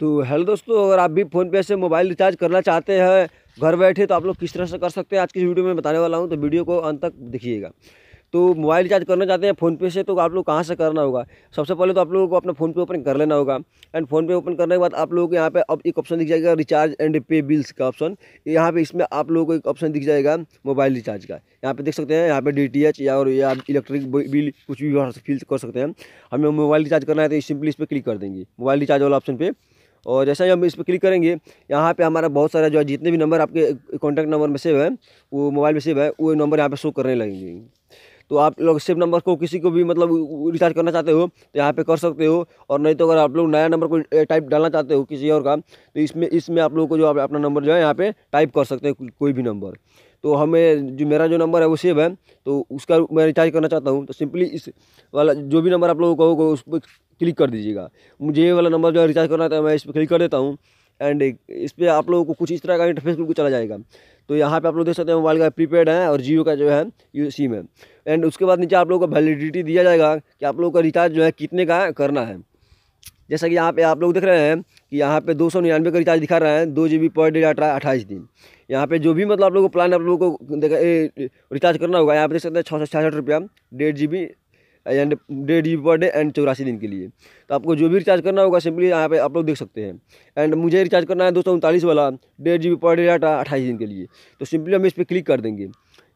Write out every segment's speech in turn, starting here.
तो हेलो दोस्तों अगर आप भी फ़ोनपे से मोबाइल रिचार्ज करना चाहते हैं घर बैठे तो आप लोग किस तरह से कर सकते हैं आज की वीडियो में बताने वाला हूँ तो वीडियो को अंत तक देखिएगा तो मोबाइल रिचार्ज करना चाहते हैं फ़ोनपे से तो आप लोग कहाँ से करना होगा सबसे पहले तो आप लोगों को अपना फ़ोनपे ओपन कर लेना होगा एंड फ़ोनपे ओपन करने के बाद आप लोगों को यहाँ पे अब एक ऑप्शन दिख जाएगा रिचार्ज एंड पे बिल्स का ऑप्शन यहाँ पे इसमें आप लोगों को एक ऑप्शन दिख जाएगा मोबाइल रिचार्ज का यहाँ पे देख सकते हैं यहाँ पे डी या और या इलेक्ट्रिक बिल कुछ भी फिल कर सकते हैं हमें मोबाइल रिचार्ज करना है तो सिंपली इस पर क्लिक कर देंगे मोबाइल रिचार्ज वाला ऑप्शन पर और जैसा ही हम इस पर क्लिक करेंगे यहाँ पे हमारा बहुत सारा जो है जितने भी नंबर आपके कॉन्टैक्ट नंबर में सेव है वो मोबाइल में सेव है वो नंबर यहाँ पर शो करने लगेंगे तो आप लोग सेव नंबर को किसी को भी मतलब रिचार्ज करना चाहते हो तो यहाँ पे कर सकते हो और नहीं तो अगर आप लोग नया नंबर को टाइप डालना चाहते हो किसी और का तो इसमें इसमें आप लोग को जो अपना नंबर जो है यहाँ पे टाइप कर सकते हैं कोई भी नंबर तो हमें जो मेरा जो नंबर है वो सेव है तो उसका मैं रिचार्ज करना चाहता हूँ तो सिंपली इस वाला जो भी नंबर आप लोगों को उस क्लिक कर दीजिएगा मुझे ये वाला नंबर जो है रिचार्ज करना था मैं इस पर क्लिक कर देता हूँ एंड इस पर आप लोगों को कुछ इस तरह का इंटरफेस बिल्कुल चला जाएगा तो यहाँ पे आप लोग देख सकते हैं मोबाइल का प्रीपेड है और जियो का जो है यू सिम है एंड उसके बाद नीचे आप लोगों को वैलिडिटी दिया जाएगा कि आप लोगों का रिचार्ज जो है कितने का करना है जैसा कि यहाँ पे आप लोग देख रहे हैं कि यहाँ पे दो सौ निन्यानवे का रिचार्ज दिखा रहे हैं दो G B per day data अट्ठाईस दिन यहाँ पे जो भी मतलब आप लोगों को प्लान आप लोगों को रिचार्ज करना होगा यहाँ पे देख सकते हैं छः सौ छियासठ रुपया डेढ़ जी बी एंड डेढ़ जी पर डे एंड चौरासी दिन के लिए तो आपको जो भी रिचार्ज करना होगा सिंपली यहाँ पे आप लोग देख सकते हैं एंड मुझे रिचार्ज करना है दो सौ उनतालीस वाला डेढ़ G B per day data अट्ठाईस दिन के लिए तो सिंपली हम इस पर क्लिक कर देंगे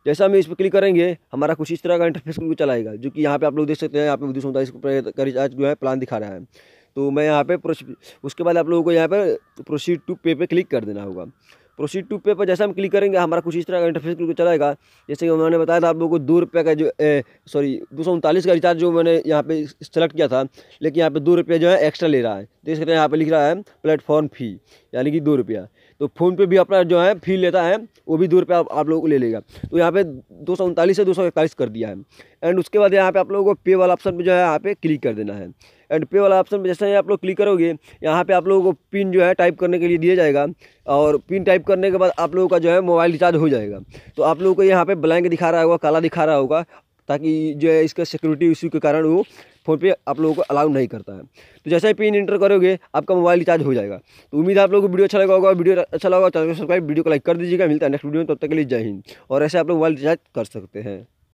जैसा हम इस पर क्लिक करेंगे हमारा कुछ इस तरह का इंटरफेस बिल्कुल चलाएगा जो कि यहाँ पे आप लोग देख सकते हैं यहाँ पे दो सौ उनतालीस का रिचार्ज जो है प्लान दिखा रहा है तो मैं यहाँ पे उसके बाद आप लोगों को यहाँ पे प्रोसीड टू पे पे क्लिक कर देना होगा प्रोसीड टू पे पर जैसे हम क्लिक करेंगे हमारा कुछ इस तरह का इंटरफेस बिल्कुल चलाएगा जैसे कि उन्होंने बताया था आप लोगों को दो रुपये का जो सॉरी दो सौ उनतालीस का रिचार्ज जो मैंने यहाँ पे सेलेक्ट किया था लेकिन यहाँ पे दो रुपये जो है एक्स्ट्रा ले रहा है देख सकते हैं यहाँ पे लिख रहा है प्लेटफॉर्म फ़ी यानी कि दो रुपया तो फ़ोन पे भी अपना जो है फी लेता है वो भी दो रुपये आप, आप लोगों को ले लेगा तो यहाँ पे दो सौ उनतालीस से दो सौ इकतालीस कर दिया है एंड उसके बाद यहाँ पे आप लोगों को पे वाला ऑप्शन पे जो है यहाँ पे क्लिक कर देना है एंड पे वाला ऑप्शन पे जैसे आप लोग क्लिक करोगे यहाँ पे आप लोगों को पिन जो है टाइप करने के लिए दिया जाएगा और पिन टाइप करने के बाद आप लोगों का जो है मोबाइल रिचार्ज हो जाएगा तो आप लोगों को यहाँ पे ब्लैंक दिखा रहा होगा काला दिखा रहा होगा ताकि जो है इसका सिक्योरिटी इशू के कारण वो फ़ोनपे आप लोगों को अलाउ नहीं करता है तो जैसे ही पिन इंटर करोगे आपका मोबाइल रिचार्ज हो जाएगा तो उम्मीद है आप लोगों को वीडियो अच्छा लगा होगा वीडियो अच्छा लगा चैनल को सब्सक्राइब वीडियो को लाइक कर दीजिएगा मिलता है नेक्स्ट वीडियो में तब तक के लिए जय हिंद और ऐसे आप लोग मोबाइल रिचार्ज कर सकते हैं